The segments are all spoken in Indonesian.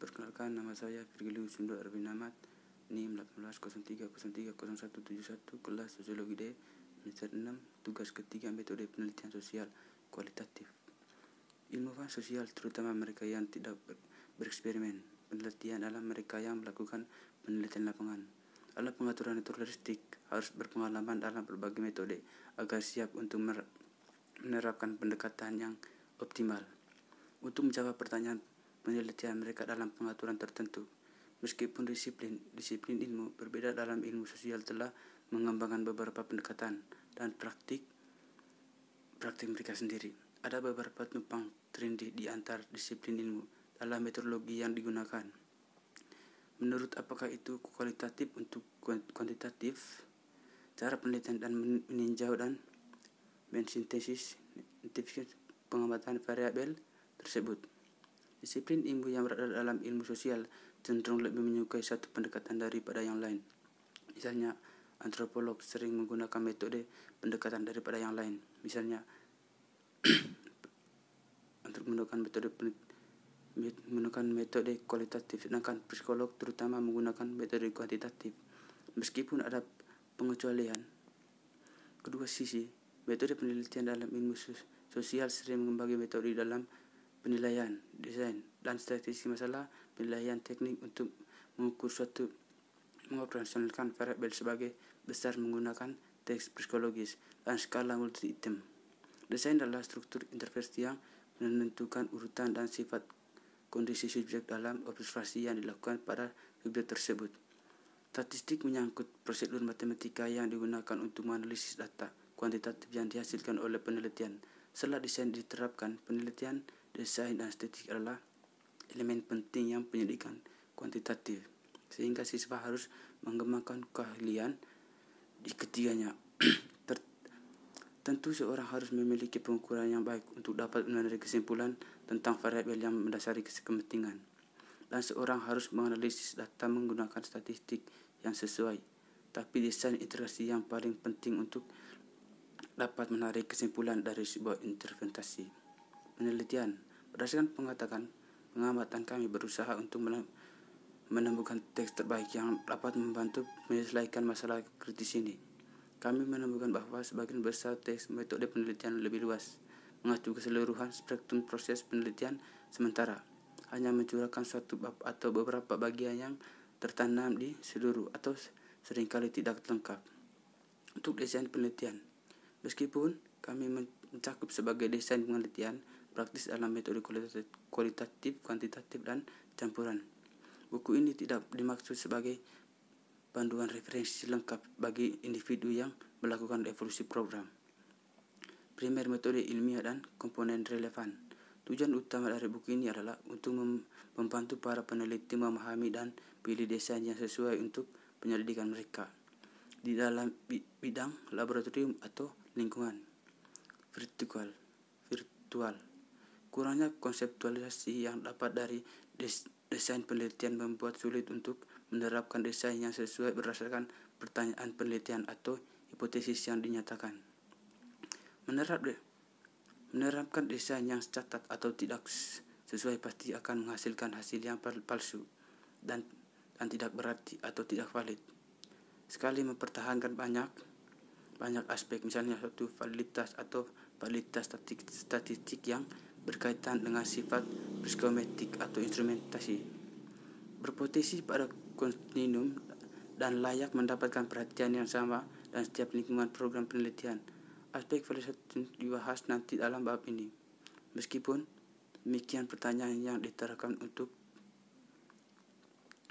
Perkenalkan nama saya Virgilio Sundo Ahmad NIM 1803030171 kelas Sosiologi D semester 6 tugas ketiga metode penelitian sosial kualitatif ilmuwan sosial terutama mereka yang tidak ber bereksperimen penelitian adalah mereka yang melakukan penelitian lapangan Alat pengaturan naturalistik harus berpengalaman dalam berbagai metode agar siap untuk menerapkan pendekatan yang optimal untuk menjawab pertanyaan penelitian mereka dalam pengaturan tertentu. Meskipun disiplin, disiplin ilmu berbeda dalam ilmu sosial telah mengembangkan beberapa pendekatan dan praktik praktik mereka sendiri. Ada beberapa tumpang trendy di antar disiplin ilmu dalam metodologi yang digunakan. Menurut apakah itu kualitatif untuk kuantitatif, cara penelitian dan meninjau dan mensintesis pengamatan variabel tersebut. Disiplin ilmu yang berada dalam ilmu sosial cenderung lebih menyukai satu pendekatan daripada yang lain. Misalnya, antropolog sering menggunakan metode pendekatan daripada yang lain. Misalnya, untuk menggunakan metode menggunakan metode kualitatif, sedangkan psikolog terutama menggunakan metode kuantitatif. Meskipun ada pengecualian, kedua sisi, metode penelitian dalam ilmu sosial sering membagi metode dalam penilaian desain dan strategi masalah penilaian teknik untuk mengukur suatu mengoperasionalkan variabel sebagai besar menggunakan teks psikologis dan skala multi item. Desain adalah struktur interface yang menentukan urutan dan sifat kondisi subjek dalam observasi yang dilakukan pada subjek tersebut. Statistik menyangkut prosedur matematika yang digunakan untuk menganalisis data kuantitatif yang dihasilkan oleh penelitian. Setelah desain diterapkan, penelitian desain dan estetik adalah elemen penting yang penyelidikan kuantitatif sehingga siswa harus mengembangkan keahlian di ketiganya. Tentu seorang harus memiliki pengukuran yang baik untuk dapat menarik kesimpulan tentang variabel yang mendasari kepentingan. Dan seorang harus menganalisis data menggunakan statistik yang sesuai. Tapi desain integrasi yang paling penting untuk dapat menarik kesimpulan dari sebuah interpretasi penelitian. Berdasarkan pengatakan, pengamatan kami berusaha untuk menemukan teks terbaik yang dapat membantu menyelesaikan masalah kritis ini. Kami menemukan bahwa sebagian besar teks metode penelitian lebih luas, mengacu keseluruhan spektrum proses penelitian sementara, hanya mencurahkan suatu bab atau beberapa bagian yang tertanam di seluruh atau seringkali tidak lengkap. Untuk desain penelitian, meskipun kami mencakup sebagai desain penelitian, praktis dalam metode kualitatif, kuantitatif, dan campuran. Buku ini tidak dimaksud sebagai panduan referensi lengkap bagi individu yang melakukan evolusi program. Primer metode ilmiah dan komponen relevan. Tujuan utama dari buku ini adalah untuk membantu para peneliti memahami dan pilih desain yang sesuai untuk penyelidikan mereka di dalam bidang laboratorium atau lingkungan virtual virtual Kurangnya konseptualisasi yang dapat dari des desain penelitian membuat sulit untuk menerapkan desain yang sesuai berdasarkan pertanyaan penelitian atau hipotesis yang dinyatakan. Menerap de menerapkan desain yang catat atau tidak sesuai pasti akan menghasilkan hasil yang palsu dan dan tidak berarti atau tidak valid. Sekali mempertahankan banyak banyak aspek misalnya satu validitas atau validitas statistik yang berkaitan dengan sifat psikometrik atau instrumentasi berpotensi pada kontinuum dan layak mendapatkan perhatian yang sama dan setiap lingkungan program penelitian. Aspek filsafat dibahas nanti dalam bab ini. Meskipun demikian pertanyaan yang diterapkan untuk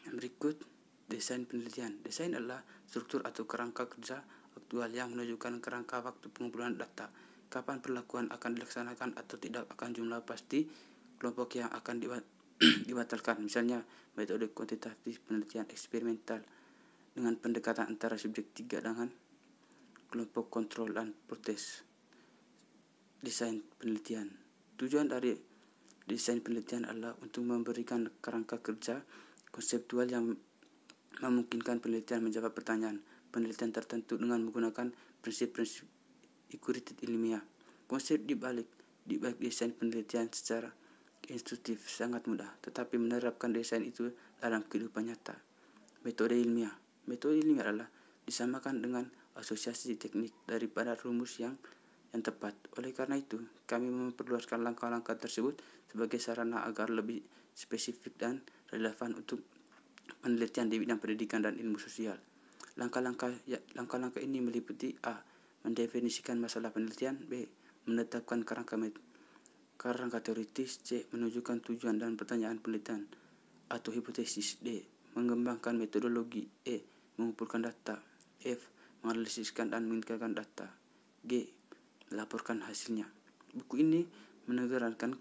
yang berikut desain penelitian. Desain adalah struktur atau kerangka kerja aktual yang menunjukkan kerangka waktu pengumpulan data kapan perlakuan akan dilaksanakan atau tidak akan jumlah pasti kelompok yang akan dibatalkan misalnya metode kuantitatif penelitian eksperimental dengan pendekatan antara subjek tiga dengan kelompok kontrol dan protes desain penelitian tujuan dari desain penelitian adalah untuk memberikan kerangka kerja konseptual yang memungkinkan penelitian menjawab pertanyaan penelitian tertentu dengan menggunakan prinsip-prinsip equated ilmiah. Konsep dibalik dibalik desain penelitian secara institutif sangat mudah, tetapi menerapkan desain itu dalam kehidupan nyata. Metode ilmiah Metode ilmiah adalah disamakan dengan asosiasi teknik daripada rumus yang yang tepat. Oleh karena itu, kami memperluaskan langkah-langkah tersebut sebagai sarana agar lebih spesifik dan relevan untuk penelitian di bidang pendidikan dan ilmu sosial. Langkah-langkah ya, langkah-langkah ini meliputi A mendefinisikan masalah penelitian B menetapkan kerangka kerangka teoritis C menunjukkan tujuan dan pertanyaan penelitian atau hipotesis D mengembangkan metodologi E mengumpulkan data F menganalisiskan dan meningkatkan data G melaporkan hasilnya buku ini menegarkan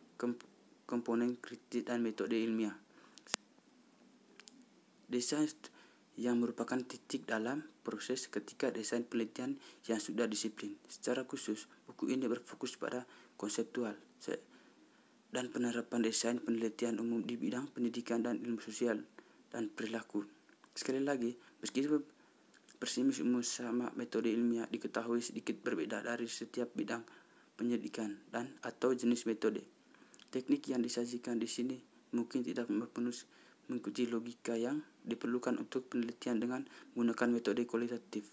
komponen kritik dan metode ilmiah desain yang merupakan titik dalam proses ketika desain penelitian yang sudah disiplin. Secara khusus, buku ini berfokus pada konseptual dan penerapan desain penelitian umum di bidang pendidikan dan ilmu sosial dan perilaku. Sekali lagi, meskipun persimis umum sama metode ilmiah diketahui sedikit berbeda dari setiap bidang pendidikan dan atau jenis metode. Teknik yang disajikan di sini mungkin tidak memenuhi mengikuti logika yang diperlukan untuk penelitian dengan menggunakan metode kualitatif.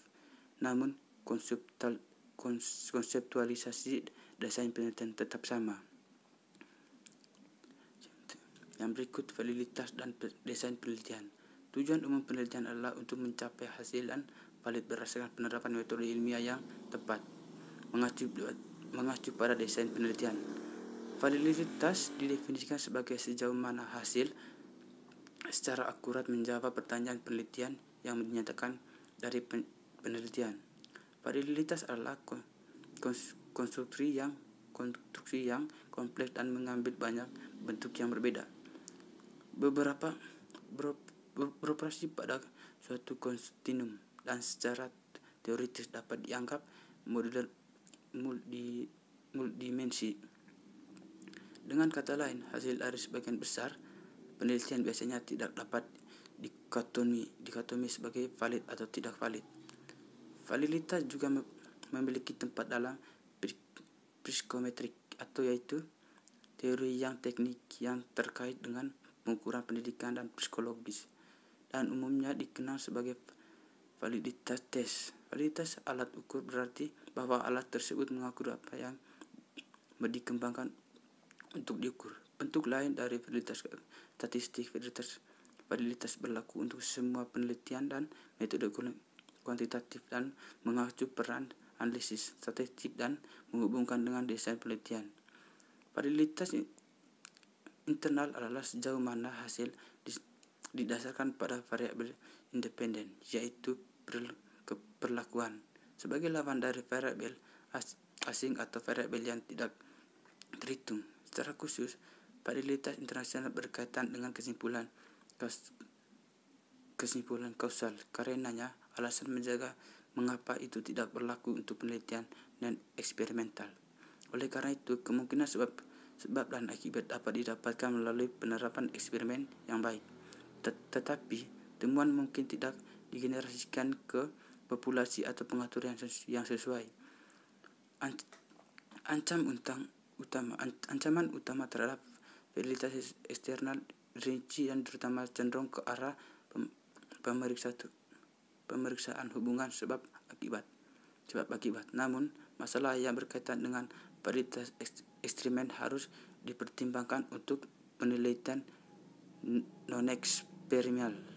Namun, konseptualisasi desain penelitian tetap sama. Yang berikut validitas dan desain penelitian. Tujuan umum penelitian adalah untuk mencapai hasil dan valid berdasarkan penerapan metode ilmiah yang tepat. Mengacu, mengacu pada desain penelitian. Validitas didefinisikan sebagai sejauh mana hasil secara akurat menjawab pertanyaan penelitian yang menyatakan dari penelitian. Variabilitas adalah konstruksi yang konstruksi yang kompleks dan mengambil banyak bentuk yang berbeda. Beberapa beroperasi pada suatu kontinum dan secara teoritis dapat dianggap modular multi, multidimensi. Dengan kata lain, hasil dari sebagian besar penelitian biasanya tidak dapat dikotomi dikotomi sebagai valid atau tidak valid validitas juga memiliki tempat dalam psikometrik atau yaitu teori yang teknik yang terkait dengan pengukuran pendidikan dan psikologis dan umumnya dikenal sebagai validitas tes. Validitas alat ukur berarti bahwa alat tersebut mengukur apa yang dikembangkan untuk diukur bentuk lain dari validitas statistik validitas validitas berlaku untuk semua penelitian dan metode kuantitatif dan mengacu peran analisis statistik dan menghubungkan dengan desain penelitian validitas internal adalah sejauh mana hasil didasarkan pada variabel independen yaitu keperlakuan sebagai lawan dari variabel asing atau variabel yang tidak terhitung secara khusus validitas internasional berkaitan dengan kesimpulan kesimpulan kausal. Karenanya, alasan menjaga mengapa itu tidak berlaku untuk penelitian dan eksperimental. Oleh karena itu, kemungkinan sebab sebab dan akibat dapat didapatkan melalui penerapan eksperimen yang baik. Tetapi, temuan mungkin tidak digenerasikan ke populasi atau pengaturan yang sesuai. An ancam untang utama an ancaman utama terhadap Veritas eksternal rinci dan terutama cenderung ke arah pemeriksa tu, pemeriksaan hubungan sebab akibat sebab akibat. Namun, masalah yang berkaitan dengan veritas eksperimen harus dipertimbangkan untuk penelitian non eksperimental.